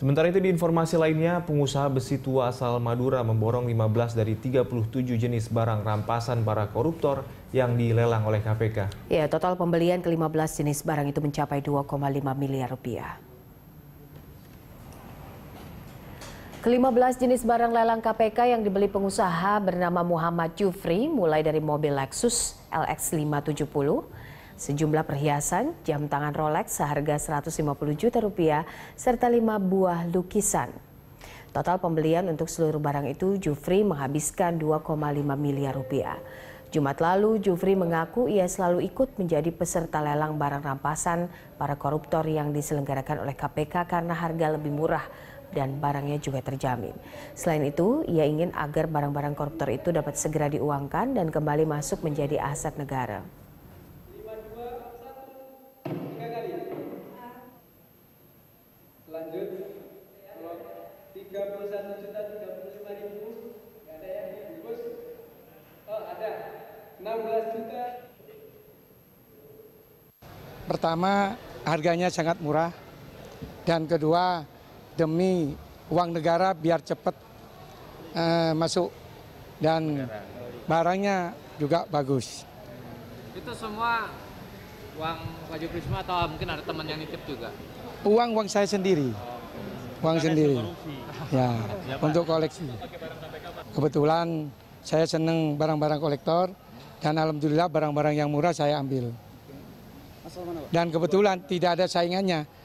Sementara itu di informasi lainnya, pengusaha besi tua asal Madura memborong 15 dari 37 jenis barang rampasan para koruptor yang dilelang oleh KPK. Ya, total pembelian ke-15 jenis barang itu mencapai 2,5 miliar rupiah. Kelima belas jenis barang lelang KPK yang dibeli pengusaha bernama Muhammad Jufri mulai dari mobil Lexus LX570, sejumlah perhiasan, jam tangan Rolex seharga 150 juta rupiah, serta lima buah lukisan. Total pembelian untuk seluruh barang itu Jufri menghabiskan 2,5 miliar rupiah. Jumat lalu, Jufri mengaku ia selalu ikut menjadi peserta lelang barang rampasan para koruptor yang diselenggarakan oleh KPK karena harga lebih murah dan barangnya juga terjamin. Selain itu, ia ingin agar barang-barang koruptor itu dapat segera diuangkan dan kembali masuk menjadi aset negara. lanjut kalau 31 juta 35 ribu nggak ada yang dibungkus oh ada 16 juta pertama harganya sangat murah dan kedua demi uang negara biar cepat uh, masuk dan barangnya juga bagus. Itu semua uang wajib Prisma atau mungkin ada teman yang nitip juga? uang uang saya sendiri, uang Bukan sendiri. Ya, ya untuk koleksi. Kebetulan saya seneng barang-barang kolektor dan alhamdulillah barang-barang yang murah saya ambil. Dan kebetulan tidak ada saingannya.